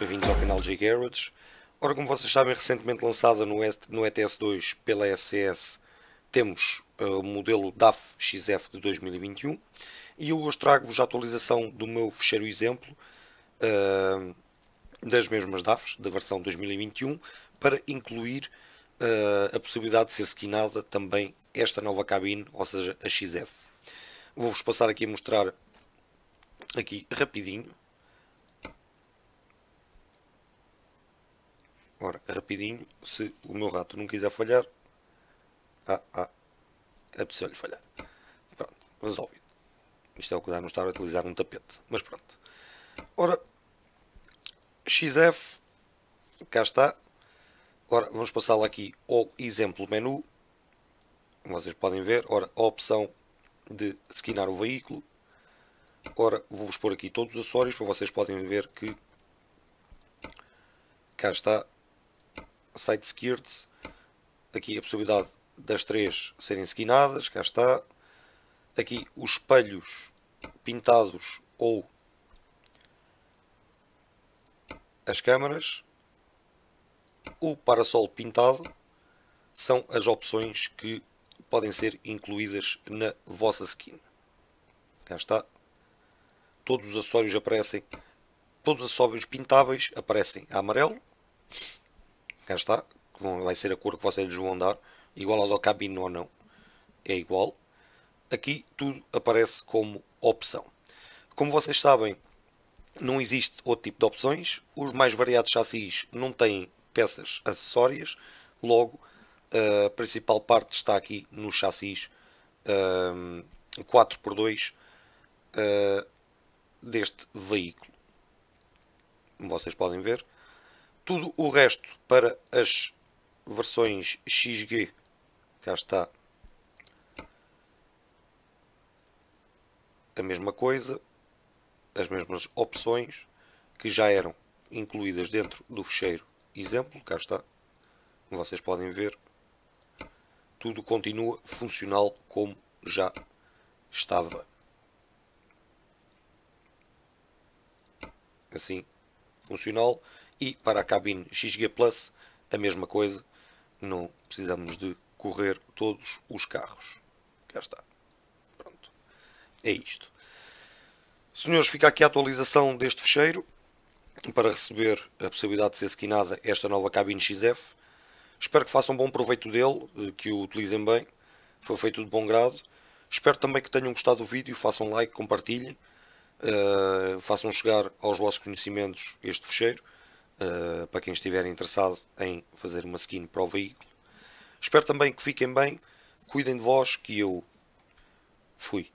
bem-vindos ao canal J Garage. Ora, como vocês sabem, recentemente lançada no, no ETS2 pela SCS, temos uh, o modelo DAF XF de 2021 e eu hoje trago-vos a atualização do meu fecheiro exemplo uh, das mesmas DAFs, da versão 2021, para incluir uh, a possibilidade de ser skinada também esta nova cabine, ou seja, a XF. Vou-vos passar aqui a mostrar aqui rapidinho Ora, rapidinho, se o meu rato não quiser falhar, ah, ah, apeteceu-lhe falhar. Pronto, resolvido. Isto é o que dá não estar a utilizar um tapete, mas pronto. Ora, XF, cá está. Ora, vamos passá-lo aqui ao exemplo menu. Vocês podem ver, ora, a opção de esquinar o veículo. Ora, vou-vos pôr aqui todos os acessórios para vocês podem ver que cá está side skirts, aqui a possibilidade das três serem skinadas, cá está. Aqui os espelhos pintados ou as câmaras. O parasol pintado são as opções que podem ser incluídas na vossa skin. Cá está. Todos os acessórios aparecem, todos os acessórios pintáveis aparecem a amarelo cá está, vai ser a cor que vocês vão dar, igual ao do cabine ou não, é igual. Aqui tudo aparece como opção. Como vocês sabem, não existe outro tipo de opções, os mais variados chassis não têm peças acessórias, logo a principal parte está aqui nos chassis um, 4x2 uh, deste veículo. Como vocês podem ver, tudo o resto para as versões XG, cá está a mesma coisa, as mesmas opções que já eram incluídas dentro do fecheiro exemplo, cá está, vocês podem ver, tudo continua funcional como já estava. Assim, funcional e para a cabine XG Plus a mesma coisa, não precisamos de correr todos os carros. Cá está. Pronto. É isto. Senhores, fica aqui a atualização deste fecheiro para receber a possibilidade de ser esquinada esta nova cabine XF. Espero que façam bom proveito dele, eh, que o utilizem bem. Foi feito de bom grado. Espero também que tenham gostado do vídeo. Façam like, compartilhem. Uh, façam chegar aos vossos conhecimentos este fecheiro. Eh, para quem estiver interessado em fazer uma skin para o veículo. Espero também que fiquem bem, cuidem de vós, que eu fui.